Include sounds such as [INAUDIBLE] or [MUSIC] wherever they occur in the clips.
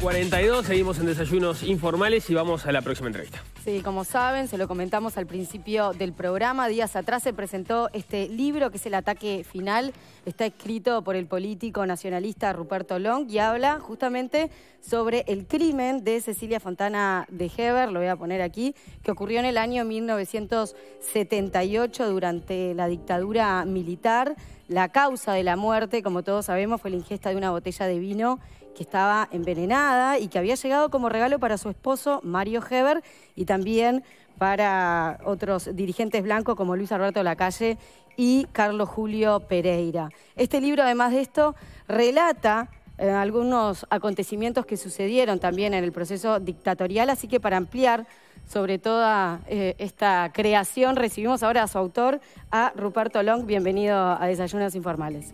42, seguimos en Desayunos Informales y vamos a la próxima entrevista. Sí, como saben, se lo comentamos al principio del programa, días atrás se presentó este libro que es El ataque final, está escrito por el político nacionalista Ruperto Long y habla justamente sobre el crimen de Cecilia Fontana de Heber, lo voy a poner aquí, que ocurrió en el año 1978 durante la dictadura militar. La causa de la muerte, como todos sabemos, fue la ingesta de una botella de vino que estaba envenenada y que había llegado como regalo para su esposo Mario Heber y también para otros dirigentes blancos como Luis Alberto Lacalle y Carlos Julio Pereira. Este libro, además de esto, relata eh, algunos acontecimientos que sucedieron también en el proceso dictatorial, así que para ampliar sobre toda eh, esta creación. Recibimos ahora a su autor, a Ruperto Long. Bienvenido a Desayunos Informales.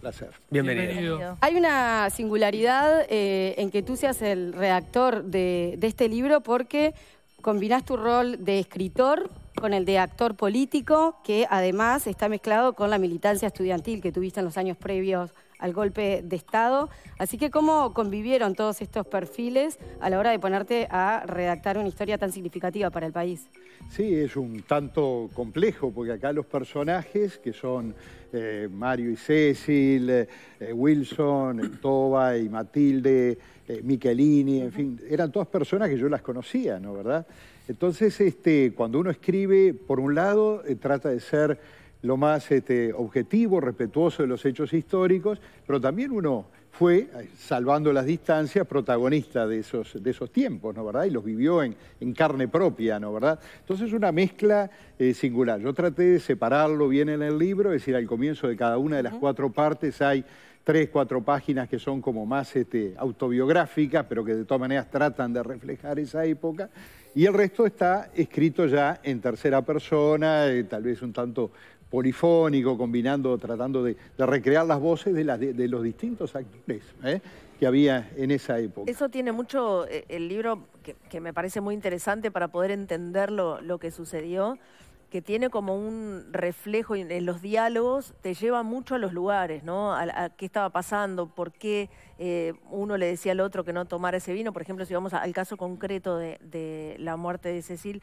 Placer. Bienvenido. Hay una singularidad eh, en que tú seas el redactor de, este libro porque combinas tu rol de escritor con el de actor político, que además está mezclado con la militancia estudiantil que tuviste en los años previos al golpe de Estado. Así que cómo convivieron todos estos perfiles a la hora de ponerte a redactar una historia tan significativa para el país. Sí, es un tanto complejo, porque acá los personajes, que son eh, Mario y Cecil, eh, Wilson, eh, Toba y Matilde, Michelini, en fin, eran todas personas que yo las conocía, ¿no? ¿Verdad? Entonces, este, cuando uno escribe, por un lado, trata de ser lo más este, objetivo, respetuoso de los hechos históricos, pero también uno fue, eh, salvando las distancias, protagonista de esos, de esos tiempos, ¿no verdad? Y los vivió en, en carne propia, ¿no verdad? Entonces es una mezcla eh, singular. Yo traté de separarlo bien en el libro, es decir, al comienzo de cada una de las cuatro partes hay tres, cuatro páginas que son como más este, autobiográficas, pero que de todas maneras tratan de reflejar esa época. Y el resto está escrito ya en tercera persona, eh, tal vez un tanto polifónico, combinando, tratando de, recrear las voces de, las, de, los distintos actores ¿eh? que había en esa época. Eso tiene mucho eh, el libro, que, me parece muy interesante para poder entender lo, que sucedió, que tiene como un reflejo en los diálogos, te lleva mucho a los lugares, ¿no? A, qué estaba pasando, por qué eh, uno le decía al otro que no tomara ese vino. Por ejemplo, si vamos al caso concreto de, la muerte de Cecil,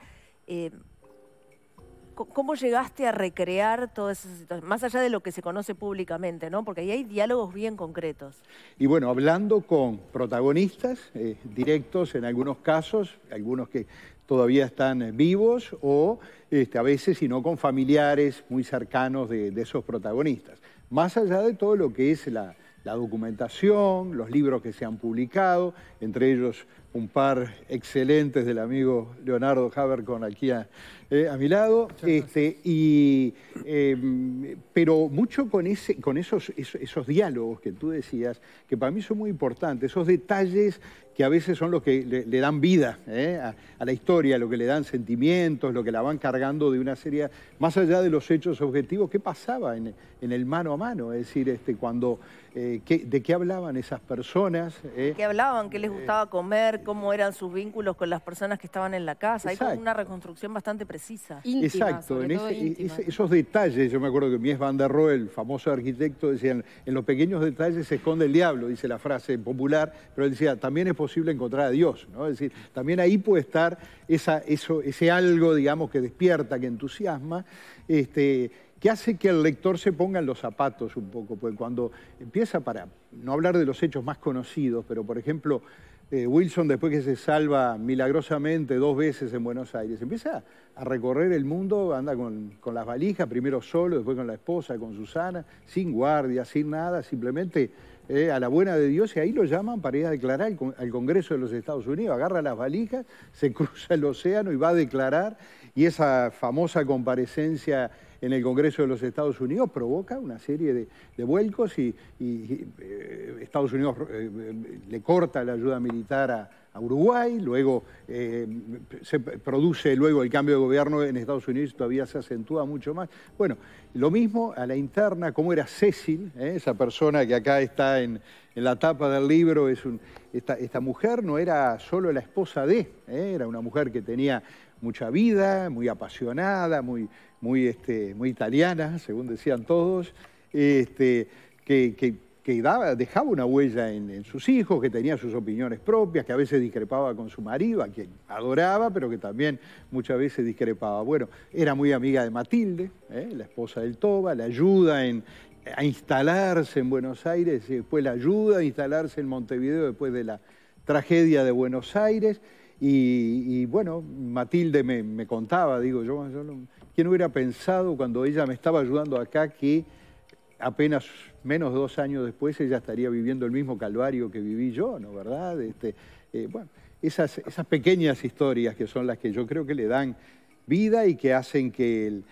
¿Cómo llegaste a recrear todas esas situaciones? Más allá de lo que se conoce públicamente, ¿no? Porque ahí hay diálogos bien concretos. Y bueno, hablando con protagonistas eh, directos en algunos casos, algunos que todavía están eh, vivos o este, a veces, si no, con familiares muy cercanos de, esos protagonistas. Más allá de todo lo que es la documentación, los libros que se han publicado, entre ellos un par excelentes del amigo Leonardo con aquí a, eh, mi lado. Este, y, em, pero mucho con, ese, con esos, esos, diálogos que tú decías, que para mí son muy importantes, esos detalles que a veces son los que le, dan vida eh, a, la historia, lo que le dan sentimientos, lo que la van cargando de una serie, más allá de los hechos objetivos, ¿qué pasaba en, en el mano a mano? Es decir, este, cuando, eh, ¿de qué hablaban esas personas? ¿Qué hablaban? ¿Qué les gustaba comer? cómo eran sus vínculos con las personas que estaban en la casa. Hay como una reconstrucción bastante precisa. Exacto, en esos detalles, yo me acuerdo que Mies van der Rohe, el famoso arquitecto, decía, en los pequeños detalles se esconde el diablo, dice la frase popular, pero él decía, también es posible encontrar a Dios, ¿no? Es decir, también ahí puede estar esa, eso, ese algo, digamos, que despierta, que entusiasma, este, que hace que el lector se ponga en los zapatos un poco, porque cuando empieza para no hablar de los hechos más conocidos, pero por ejemplo eh, Wilson, después que se salva milagrosamente dos veces en Buenos Aires, empieza a recorrer el mundo, anda con, las valijas, primero solo, después con la esposa, con Susana, sin guardia, sin nada, simplemente eh, a la buena de Dios, y ahí lo llaman para ir a declarar al Congreso de los Estados Unidos. Agarra las valijas, se [LAUGHS] cruza el océano y va a declarar, y esa famosa comparecencia en el Congreso de los Estados Unidos provoca una serie de, vuelcos y, eh, Estados Unidos eh, le corta la ayuda militar a, Uruguay, luego eh, se produce luego el cambio de gobierno en Estados Unidos y todavía se acentúa mucho más. Bueno, lo mismo a la interna, como era Cecil, esa persona que acá está en, la tapa del libro, es esta, mujer no era solo la esposa de, era una mujer que tenía mucha vida, muy apasionada, muy, muy, este, muy italiana, según decían todos, este, que, que, dejaba una huella en, sus hijos, que tenía sus opiniones propias, que a veces discrepaba con su marido, a quien adoraba, pero que también muchas veces discrepaba. Bueno, era muy amiga de Matilde, ¿eh? la esposa del Toba, la ayuda a instalarse en Buenos Aires y después la ayuda a instalarse en Montevideo después de la tragedia de Buenos Aires. Y, bueno, Matilde me, contaba, digo yo, ¿quién hubiera pensado cuando ella me estaba ayudando acá que apenas menos dos años después ella estaría viviendo el mismo calvario que viví yo, ¿no? ¿Verdad? Este, eh, bueno, esas, esas, pequeñas historias que son las que yo creo que le dan vida y que hacen que el,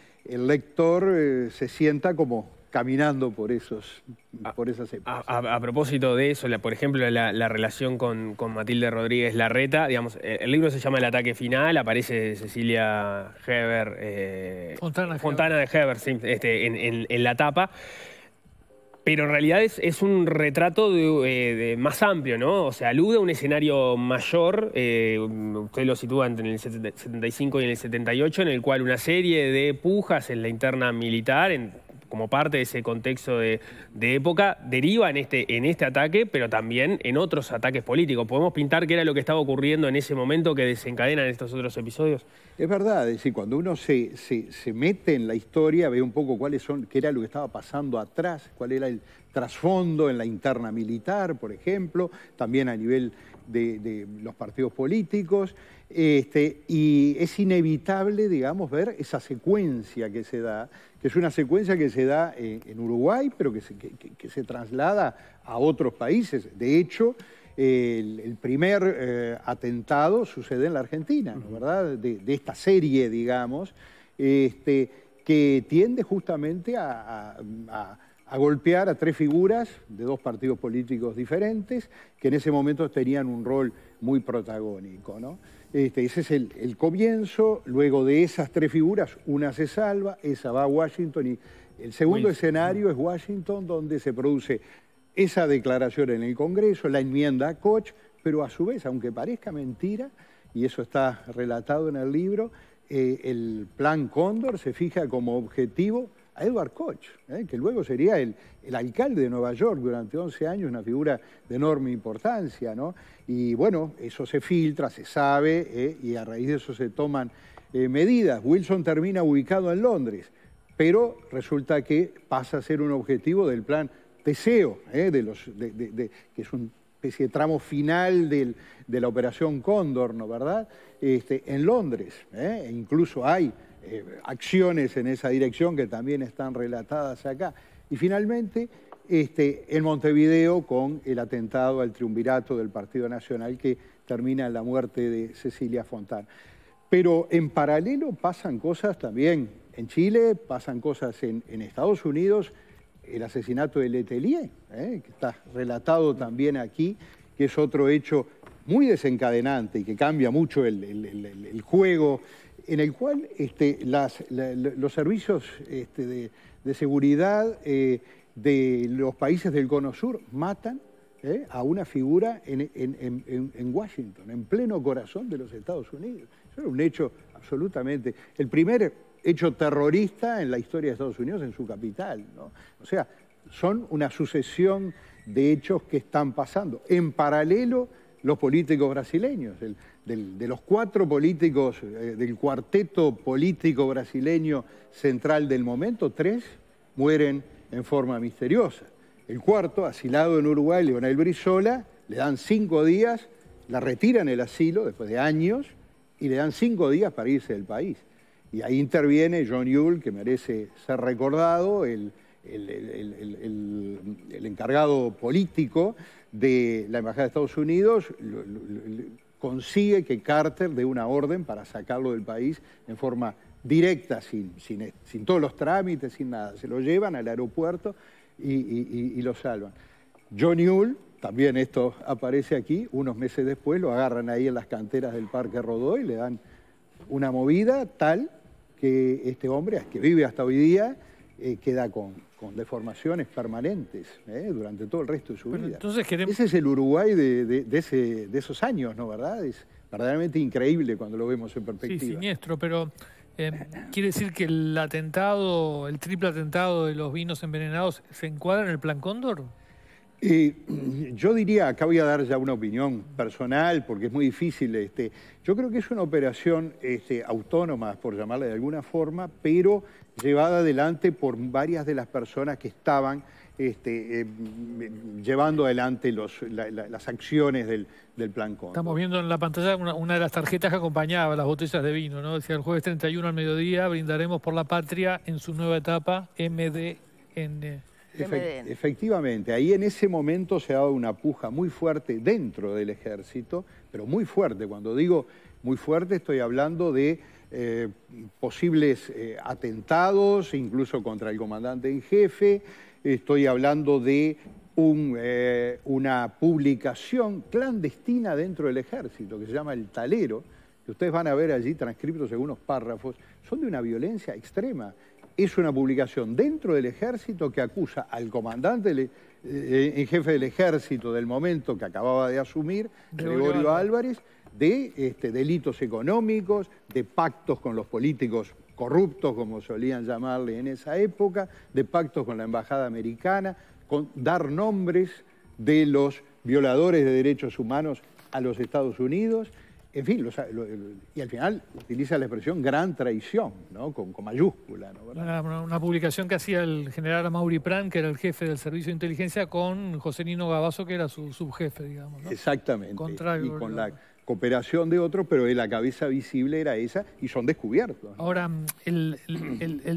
lector eh, se sienta como, caminando por, esos, ah, por esas épocas. A, propósito de eso, por ejemplo, la, relación con, Matilde Rodríguez Larreta, digamos, eh, el libro se llama El ataque final, aparece Cecilia Heber, eh, Fontana, de Heber, sí, este, en, la tapa pero en realidad es, un retrato eh, más amplio, ¿no? O sea, alude a un escenario mayor, eh, usted lo sitúa entre el 75 y el 78, en el cual una serie de pujas en la interna militar, como parte de ese contexto de, época, deriva en este, en este ataque, pero también en otros ataques políticos. ¿Podemos pintar qué era lo que estaba ocurriendo en ese momento que desencadenan estos otros episodios? Es verdad, es decir, cuando uno se, se, se mete en la historia, ve un poco cuáles son, qué era lo que estaba pasando atrás, cuál era el, trasfondo en la interna militar, por ejemplo, también a nivel de, los partidos políticos. Este, y es inevitable, digamos, ver esa secuencia que se da, que es una secuencia que se da eh, en Uruguay, pero que se, se, traslada a otros países. De hecho, el, primer eh, atentado sucede en la Argentina, ¿verdad? De, esta serie, digamos, este, que tiende justamente a a golpear a tres figuras de dos partidos políticos diferentes que en ese momento tenían un rol muy protagónico. ¿no? Este, ese es el, comienzo, luego de esas tres figuras una se salva, esa va a Washington y el segundo escenario es Washington donde se produce esa declaración en el Congreso, la enmienda a Koch, pero a su vez, aunque parezca mentira, y eso está relatado en el libro, eh, el plan Cóndor se fija como objetivo a Edward Koch, ¿eh? que luego sería el, el, alcalde de Nueva York durante 11 años, una figura de enorme importancia, ¿no? Y bueno, eso se filtra, se sabe, ¿eh? y a raíz de eso se toman eh, medidas. Wilson termina ubicado en Londres, pero resulta que pasa a ser un objetivo del plan Teseo, que es un especie de tramo final de la operación Cóndor, verdad? Este, en Londres, e incluso hay eh, acciones en esa dirección que también están relatadas acá. Y finalmente, este, en Montevideo con el atentado al triunvirato del Partido Nacional que termina en la muerte de Cecilia Fontán. Pero en paralelo pasan cosas también en Chile, pasan cosas en, Estados Unidos, el asesinato de Letelier, eh, que está relatado también aquí, que es otro hecho muy desencadenante y que cambia mucho el, el, el juego en el cual este, los servicios este, de, seguridad eh, de los países del Cono Sur matan eh, a una figura en, Washington, en pleno corazón de los Estados Unidos. Eso era un hecho absolutamente... El primer hecho terrorista en la historia de Estados Unidos en su capital. O sea, son una sucesión de hechos que están pasando. En paralelo, los políticos brasileños de los cuatro políticos, eh, del cuarteto político brasileño central del momento, tres mueren en forma misteriosa. El cuarto, asilado en Uruguay, Leonel Brizola, le dan cinco días, la retiran el asilo después de años y le dan cinco días para irse del país. Y ahí interviene John Yule, que merece ser recordado, el, el, el encargado político de la Embajada de Estados Unidos, consigue que Carter dé una orden para sacarlo del país en forma directa, sin, sin, todos los trámites, sin nada. Se lo llevan al aeropuerto y, lo salvan. John Yule, también esto aparece aquí, unos meses después lo agarran ahí en las canteras del Parque Rodó y le dan una movida tal que este hombre, que vive hasta hoy día, eh, queda con, deformaciones permanentes ¿eh? durante todo el resto de su vida. Entonces Ese es el Uruguay de, esos años, ¿no? ¿Verdad? Es verdaderamente increíble cuando lo vemos en perspectiva. Sí, siniestro, pero eh, quiere decir que el atentado, el triple atentado de los vinos envenenados, ¿se encuadra en el plan Cóndor? Y yo diría, acá voy a dar ya una opinión personal, porque es muy difícil. Este, yo creo que es una operación este, autónoma, por llamarla de alguna forma, pero llevada adelante por varias de las personas que estaban este, em, em, llevando adelante las acciones del, plan CON. Estamos viendo en la pantalla una, de las tarjetas que acompañaba las botellas de vino, ¿no? Decía el jueves 31 al mediodía brindaremos por la patria en su nueva etapa MDN efectivamente, ahí en ese momento se ha dado una puja muy fuerte dentro del ejército, pero muy fuerte. Cuando digo muy fuerte estoy hablando de eh, posibles eh, atentados, incluso contra el comandante en jefe, estoy hablando de eh, una publicación clandestina dentro del ejército que se llama El Talero, que ustedes van a ver allí transcriptos algunos párrafos, son de una violencia extrema. Es una publicación dentro del ejército que acusa al comandante eh, en jefe del ejército del momento que acababa de asumir, Gregorio Álvarez, de este, delitos económicos, de pactos con los políticos corruptos, como solían llamarle en esa época, de pactos con la embajada americana, con dar nombres de los violadores de derechos humanos a los Estados Unidos en fin, y al final utiliza la expresión gran traición, ¿no? Con, mayúscula, Una, publicación que hacía el general Mauri Pran, que era el jefe del servicio de inteligencia, con José Nino Gabazo, que era su subjefe, digamos. Exactamente. y con la cooperación de otros, pero la cabeza visible era esa, y son descubiertos. Ahora, el,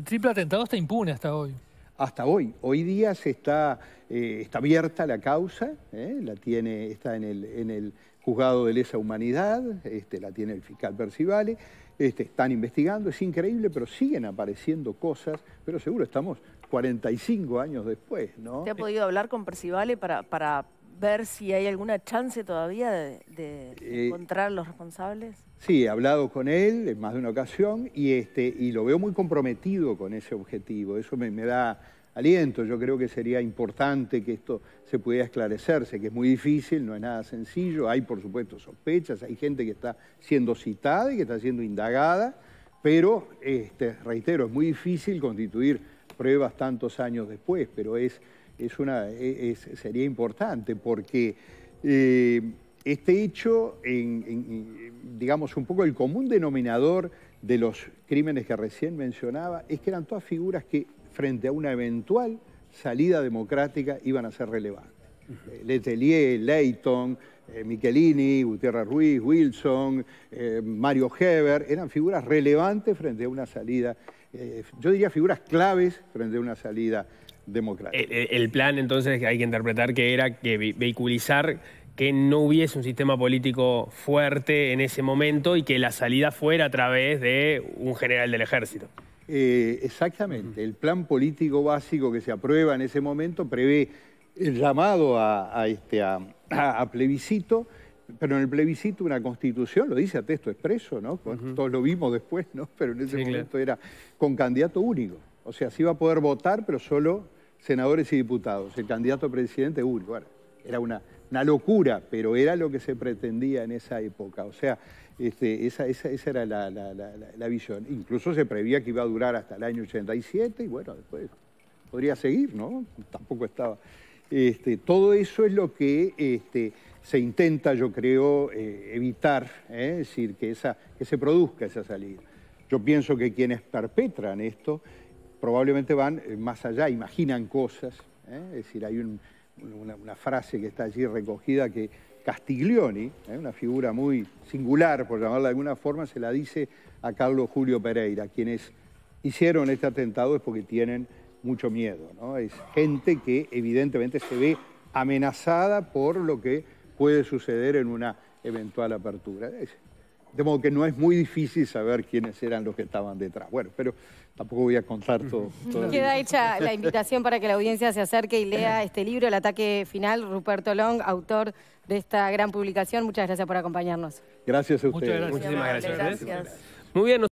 triple atentado está impune hasta hoy hasta hoy. Hoy día se está, eh, abierta la causa, ¿eh? la tiene, está en el, juzgado de lesa humanidad, este, la tiene el fiscal Percivale, este, están investigando, es increíble, pero siguen apareciendo cosas, pero seguro estamos 45 años después, ¿no? ¿Te ha podido hablar con Percivale para, para ver si hay alguna chance todavía de, de eh, encontrar los responsables? Sí, he hablado con él en más de una ocasión y, este, y lo veo muy comprometido con ese objetivo, eso me, me da aliento. Yo creo que sería importante que esto se pudiera esclarecerse, que es muy difícil, no es nada sencillo. Hay, por supuesto, sospechas, hay gente que está siendo citada y que está siendo indagada, pero, este, reitero, es muy difícil constituir pruebas tantos años después, pero es, es una, sería importante porque... Eh, este hecho, digamos, un poco el común denominador de los crímenes que recién mencionaba, es que eran todas figuras que frente a una eventual salida democrática iban a ser relevantes. Eh, Letelier, Leighton, eh, Michelini, Gutiérrez Ruiz, Wilson, eh, Mario Heber, eran figuras relevantes frente a una salida, yo diría figuras claves frente a una salida democrática. El, plan entonces hay que interpretar que era que vehiculizar que no hubiese un sistema político fuerte en ese momento y que la salida fuera a través de un general del ejército. Eh, exactamente, el plan político básico que se aprueba en ese momento prevé el llamado a, este, plebiscito, pero en el plebiscito una constitución, lo dice a texto expreso, ¿no? Pues todos lo vimos después, ¿no? Pero en ese momento era con candidato único. O sea, se iba a poder votar, pero solo senadores y diputados. El candidato presidente único. era una, una locura, pero era lo que se pretendía en esa época. O sea, este, esa, esa, era la, visión. Incluso se prevía que iba a durar hasta el año 87 y bueno, después podría seguir, ¿no? Tampoco estaba. Este, todo eso es lo que este, se intenta, yo creo, eh, evitar, ¿eh? es decir, que, esa, que se produzca esa salida. Yo pienso que quienes perpetran esto probablemente van eh, más allá, imaginan cosas, es decir, hay una frase que está allí recogida que Castiglioni, eh, una figura muy singular, por llamarla de alguna forma, se la dice a Carlos Julio Pereira. Quienes hicieron este atentado es porque tienen mucho miedo. ¿no? Es gente que evidentemente se ve amenazada por lo que puede suceder en una eventual apertura. De modo que no es muy difícil saber quiénes eran los que estaban detrás. Bueno, pero tampoco voy a contar todo. Queda hecha la invitación para que la audiencia se acerque y lea este libro, El ataque final, Ruperto Long, autor de esta gran publicación. Muchas gracias por acompañarnos. Gracias a ustedes. Muchísimas gracias. gracias. Muy bien.